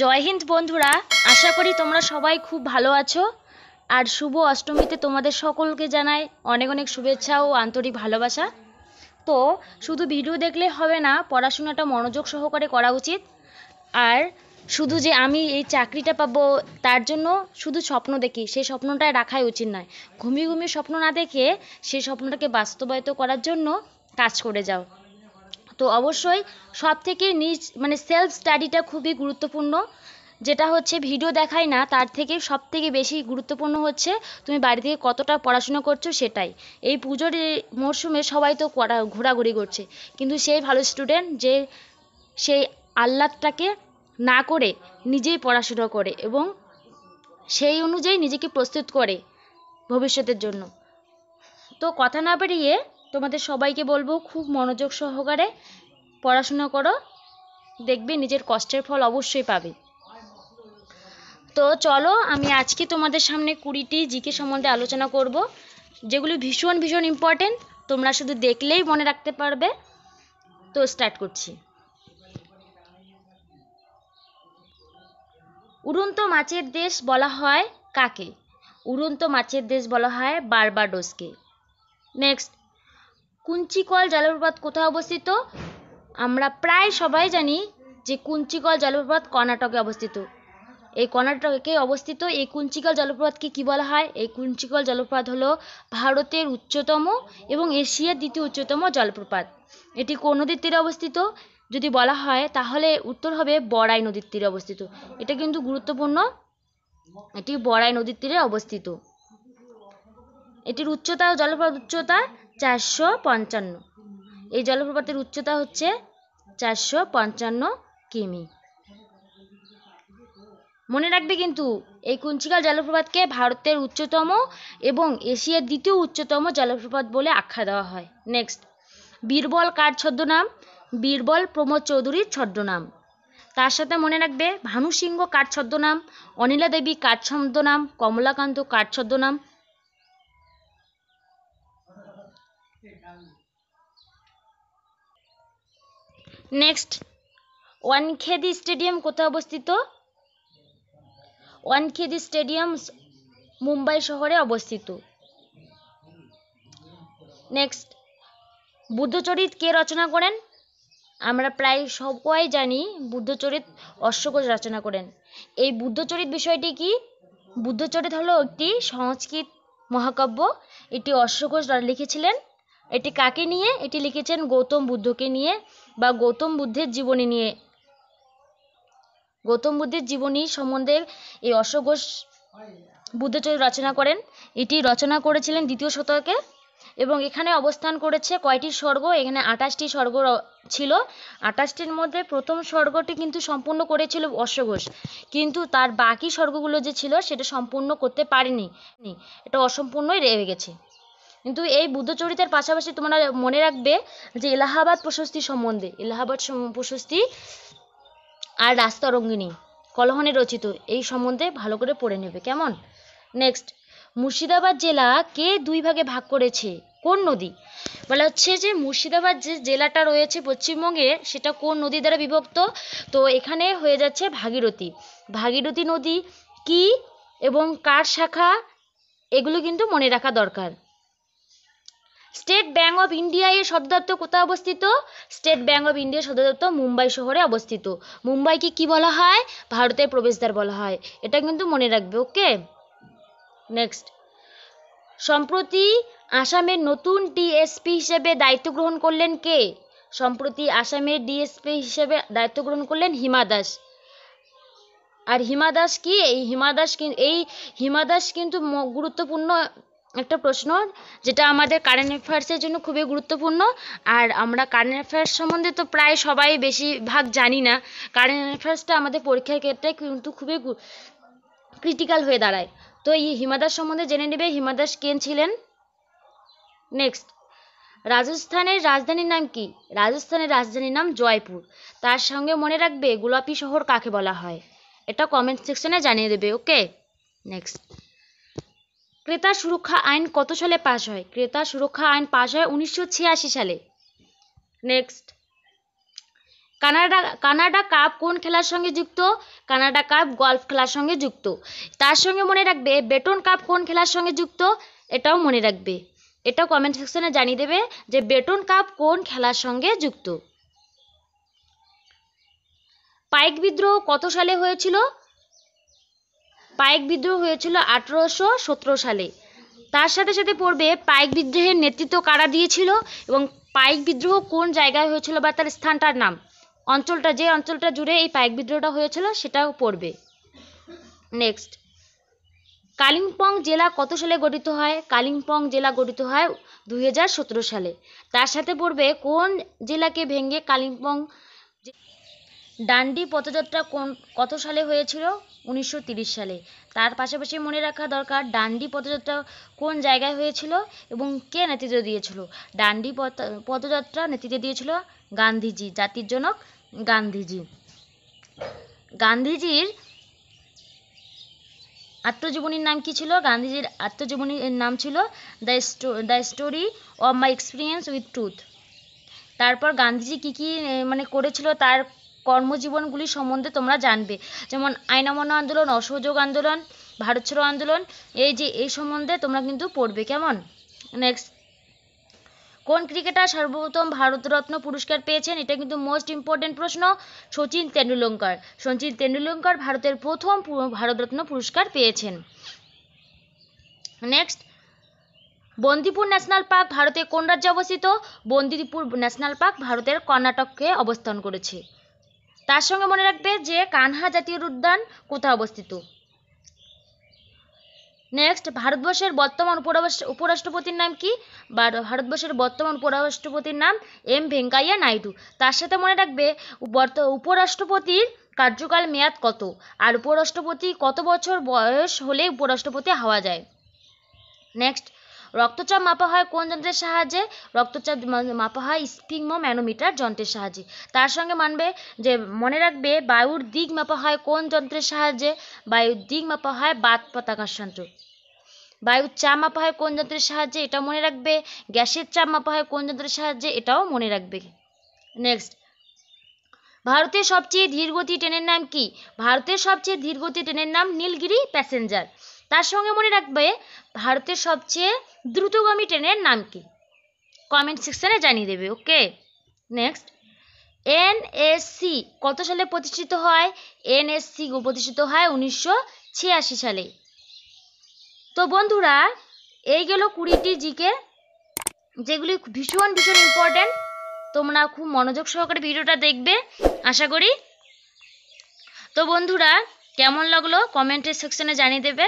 জয় হিন্দ বন্ধুরা আশা করি তোমরা সবাই খুব ভালো আছো আর শুভ অষ্টমীতে তোমাদের সকলকে জানাই অনেক অনেক শুভেচ্ছা ও আন্তরিক ভালোবাসা তো শুধু ভিডিও দেখলে হবে না পড়াশোনাটা মনোযোগ সহকারে করা উচিত আর শুধু যে আমি এই চাকরিটা পাবো তার জন্য শুধু স্বপ্ন দেখি সেই স্বপ্নটা রাখাই উচিত নয় ঘুমিয়ে ঘুমিয়ে স্বপ্ন না দেখে সেই স্বপ্নটাকে বাস্তবায়িত করার জন্য কাজ করে যাও তো অবশ্যই সব থেকে নিজ মানে সেলফ স্টাডিটা খুবই গুরুত্বপূর্ণ যেটা হচ্ছে ভিডিও দেখায় না তার থেকে সব থেকে বেশি গুরুত্বপূর্ণ হচ্ছে তুমি বাড়ি থেকে কতটা পড়াশুনো করছো সেটাই এই পুজোর মরশুমে সবাই তো করা ঘোরাঘুরি করছে কিন্তু সেই ভালো স্টুডেন্ট যে সেই আহ্লাদটাকে না করে নিজেই পড়াশুনো করে এবং সেই অনুযায়ী নিজেকে প্রস্তুত করে ভবিষ্যতের জন্য তো কথা না বেরিয়ে তোমাদের সবাইকে বলবো খুব মনোযোগ সহকারে পড়াশোনা করো দেখবে নিজের কষ্টের ফল অবশ্যই পাবে তো চলো আমি আজকে তোমাদের সামনে কুড়িটি জিকে সম্বন্ধে আলোচনা করব যেগুলি ভীষণ ভীষণ ইম্পর্টেন্ট তোমরা শুধু দেখলেই মনে রাখতে পারবে তো স্টার্ট করছি উড়ন্ত মাছের দেশ বলা হয় কাকে উড়ন্ত মাছের দেশ বলা হয় বার্বাডোসকে নেক্সট কুঞ্চিকল জলপ্রপাত কোথায় অবস্থিত আমরা প্রায় সবাই জানি যে কুঞ্চিকল জলপ্রপাত কর্ণাটকে অবস্থিত এই কর্ণাটকে অবস্থিত এই কুঞ্চিকল জলপ্রপাতকে কী বলা হয় এই কুঞ্চিকল জলপ্রপাত হলো ভারতের উচ্চতম এবং এশিয়ার দ্বিতীয় উচ্চতম জলপ্রপাত এটি কোন নদীর তীরে অবস্থিত যদি বলা হয় তাহলে উত্তর হবে বড়াই নদীর তীরে অবস্থিত এটা কিন্তু গুরুত্বপূর্ণ এটি বড়াই নদীর তীরে অবস্থিত এটির উচ্চতা জলপ্রপাত উচ্চতা চারশো পঞ্চান্ন এই জলপ্রপাতের উচ্চতা হচ্ছে চারশো পঞ্চান্ন কিমি মনে রাখবে কিন্তু এই কুঞ্চিকাল জলপ্রপাতকে ভারতের উচ্চতম এবং এশিয়ার দ্বিতীয় উচ্চতম জলপ্রপাত বলে আখ্যা দেওয়া হয় নেক্সট বীরবল কার ছদ্মনাম বীরবল প্রমোদ চৌধুরীর ছদ্মনাম তার সাথে মনে রাখবে ভানু সিংহ কার ছদ্মনাম অনিলা দেবী কার ছদ্মনাম কমলাকান্ত কার ছদ্মনাম নেক্সট ওয়ানখেদি স্টেডিয়াম কোথায় অবস্থিত ওয়ানখেদি স্টেডিয়াম মুম্বাই শহরে অবস্থিত নেক্সট বুদ্ধচরিত কে রচনা করেন আমরা প্রায় সবাই জানি বুদ্ধচরিত অশ্বকোষ রচনা করেন এই বুদ্ধচরিত বিষয়টি কি বুদ্ধচরিত হলো একটি সংস্কৃত মহাকাব্য এটি অশ্বকোষ লিখেছিলেন এটি কাকে নিয়ে এটি লিখেছেন গৌতম বুদ্ধকে নিয়ে বা গৌতম বুদ্ধের জীবনী নিয়ে গৌতম বুদ্ধের জীবনী সম্বন্ধে এই অশোঘোষ ঘোষ বুদ্ধচরিত রচনা করেন এটি রচনা করেছিলেন দ্বিতীয় শতকে এবং এখানে অবস্থান করেছে কয়টি স্বর্গ এখানে আঠাশটি স্বর্গ ছিল আঠাশটির মধ্যে প্রথম স্বর্গটি কিন্তু সম্পূর্ণ করেছিল অশ্বঘোষ কিন্তু তার বাকি স্বর্গগুলো যে ছিল সেটা সম্পূর্ণ করতে পারেনি এটা অসম্পূর্ণই রয়ে গেছে কিন্তু এই বুদ্ধচরিতার পাশাপাশি তোমরা মনে রাখবে যে এলাহাবাদ প্রশস্তি সম্বন্ধে এলাহাবাদ প্রশস্তি আর রাস্তারঙ্গিনী কলহনে রচিত এই সম্বন্ধে ভালো করে পড়ে নেবে কেমন নেক্সট মুর্শিদাবাদ জেলা কে দুই ভাগে ভাগ করেছে কোন নদী বলা হচ্ছে যে মুর্শিদাবাদ যে জেলাটা রয়েছে পশ্চিমবঙ্গে সেটা কোন নদী দ্বারা বিভক্ত তো এখানে হয়ে যাচ্ছে ভাগীরথী ভাগীরথী নদী কি এবং কার শাখা এগুলো কিন্তু মনে রাখা দরকার স্টেট ব্যাঙ্ক অফ ইন্ডিয়া এর সদর দপ্তর কোথায় অবস্থিত স্টেট ব্যাঙ্ক অফ ইন্ডিয়ার সদর দপ্তর মুম্বাই শহরে অবস্থিত মুম্বাইকে কি বলা হয় ভারতের প্রবেশদ্বার বলা হয় এটা কিন্তু মনে রাখবে ওকে নেক্সট সম্প্রতি আসামের নতুন ডিএসপি হিসেবে দায়িত্ব গ্রহণ করলেন কে সম্প্রতি আসামের ডিএসপি হিসেবে দায়িত্ব গ্রহণ করলেন হিমা দাস আর হিমা দাস কি এই হিমা দাস এই হিমা দাস কিন্তু গুরুত্বপূর্ণ একটা প্রশ্ন যেটা আমাদের কারেন্ট অ্যাফেয়ার্সের জন্য খুবই গুরুত্বপূর্ণ আর আমরা কারেন্ট অ্যাফেয়ার্স সম্বন্ধে তো প্রায় সবাই বেশিরভাগ জানি না কারেন্ট অ্যাফেয়ার্সটা আমাদের পরীক্ষার ক্ষেত্রে কিন্তু খুবই ক্রিটিক্যাল হয়ে দাঁড়ায় তো এই হিমাদাস সম্বন্ধে জেনে নেবে হিমাদাস কেন ছিলেন নেক্সট রাজস্থানের রাজধানীর নাম কি রাজস্থানের রাজধানীর নাম জয়পুর তার সঙ্গে মনে রাখবে গোলাপি শহর কাকে বলা হয় এটা কমেন্ট সেকশনে জানিয়ে দেবে ওকে নেক্সট ক্রেতা সুরক্ষা আইন কত সালে পাশ হয় ক্রেতা সুরক্ষা আইন পাশ হয় উনিশশো সালে নেক্সট কানাডা কানাডা কাপ কোন খেলার সঙ্গে যুক্ত কানাডা কাপ গলফ খেলার সঙ্গে যুক্ত তার সঙ্গে মনে রাখবে বেটন কাপ কোন খেলার সঙ্গে যুক্ত এটাও মনে রাখবে এটাও কমেন্ট সেকশনে জানিয়ে দেবে যে বেটন কাপ কোন খেলার সঙ্গে যুক্ত পাইক বিদ্রোহ কত সালে হয়েছিল পায়েক বিদ্রোহ হয়েছিল আঠেরোশো সতেরো সালে তার সাথে সাথে পড়বে পাইক বিদ্রোহের নেতৃত্ব কারা দিয়েছিল এবং পাইক বিদ্রোহ কোন জায়গায় হয়েছিল বা তার স্থানটার নাম অঞ্চলটা যে অঞ্চলটা জুড়ে এই পায়েক বিদ্রোহটা হয়েছিল সেটাও পড়বে নেক্সট কালিম্পং জেলা কত সালে গঠিত হয় কালিম্পং জেলা গঠিত হয় দুই সালে তার সাথে পড়বে কোন জেলাকে ভেঙে কালিম্পং ডান্ডি পথযাত্রা কোন কত সালে হয়েছিল উনিশশো সালে তার পাশাপাশি মনে রাখা দরকার ডান্ডি পথযাত্রা কোন জায়গায় হয়েছিল এবং কে নেতৃত্ব দিয়েছিল ডান্ডি পথ পথযাত্রা নেতৃত্ব দিয়েছিল গান্ধীজি জাতির জনক গান্ধীজি গান্ধীজির আত্মজীবনীর নাম কি ছিল গান্ধীজির আত্মজীবনীর নাম ছিল the sto the story of my experience with truth তারপর গান্ধীজি কি কি মানে করেছিল তার কর্মজীবনগুলি সম্বন্ধে তোমরা জানবে যেমন আইনামান্য আন্দোলন অসহযোগ আন্দোলন ভারত ছড়ো আন্দোলন এই যে এই সম্বন্ধে তোমরা কিন্তু পড়বে কেমন নেক্সট কোন ক্রিকেটার সর্বপ্রথম ভারতরত্ন পুরস্কার পেয়েছেন এটা কিন্তু মোস্ট ইম্পর্টেন্ট প্রশ্ন সচিন তেন্ডুলঙ্কর শচীন তেন্ডুলঙ্কর ভারতের প্রথম ভারতরত্ন পুরস্কার পেয়েছেন নেক্সট বন্দিপুর ন্যাশনাল পার্ক ভারতের কোন রাজ্যে অবস্থিত বন্দিপুর ন্যাশনাল পার্ক ভারতের কর্ণাটকে অবস্থান করেছে তার সঙ্গে মনে রাখবে যে কানহা জাতীয় উদ্যান কোথায় অবস্থিত নেক্সট ভারতবর্ষের বর্তমান উপরাষ্ট্রপতির নাম কি ভারতবর্ষের বর্তমান উপরাষ্ট্রপতির নাম এম ভেঙ্কাইয়া নাইডু তার সাথে মনে রাখবে উপরাষ্ট্রপতির কার্যকাল মেয়াদ কত আর উপরাষ্ট্রপতি কত বছর বয়স হলে উপরাষ্ট্রপতি হওয়া যায় নেক্সট রক্তচাপ মাপা হয় কোন যন্ত্রের সাহায্যে রক্তচাপ মাপা হয় স্পিংমো ম্যানোমিটার যন্ত্রের সাহায্যে তার সঙ্গে মানবে যে মনে রাখবে বায়ুর দিক মাপা হয় কোন যন্ত্রের সাহায্যে বায়ুর দিক মাপা হয় বাত পতাকার যন্ত্র বায়ুর চাপ মাপা হয় কোন যন্ত্রের সাহায্যে এটাও মনে রাখবে গ্যাসের চাপ মাপা হয় কোন যন্ত্রের সাহায্যে এটাও মনে রাখবে নেক্সট ভারতের সবচেয়ে ধীরগতি ট্রেনের নাম কি ভারতের সবচেয়ে ধীরগতি ট্রেনের নাম নীলগিরি প্যাসেঞ্জার তার সঙ্গে মনে রাখবে ভারতের সবচেয়ে দ্রুতগামী ট্রেনের নাম কি কমেন্ট সেকশানে জানিয়ে দেবে ওকে নেক্সট এনএসসি কত সালে প্রতিষ্ঠিত হয় এনএসসি প্রতিষ্ঠিত হয় উনিশশো সালে তো বন্ধুরা এই গেল কুড়িটি জিকে যেগুলি ভীষণ ভীষণ ইম্পর্ট্যান্ট তোমরা খুব মনোযোগ সহকারে ভিডিওটা দেখবে আশা করি তো বন্ধুরা কেমন লাগলো কমেন্টের সেকশনে জানিয়ে দেবে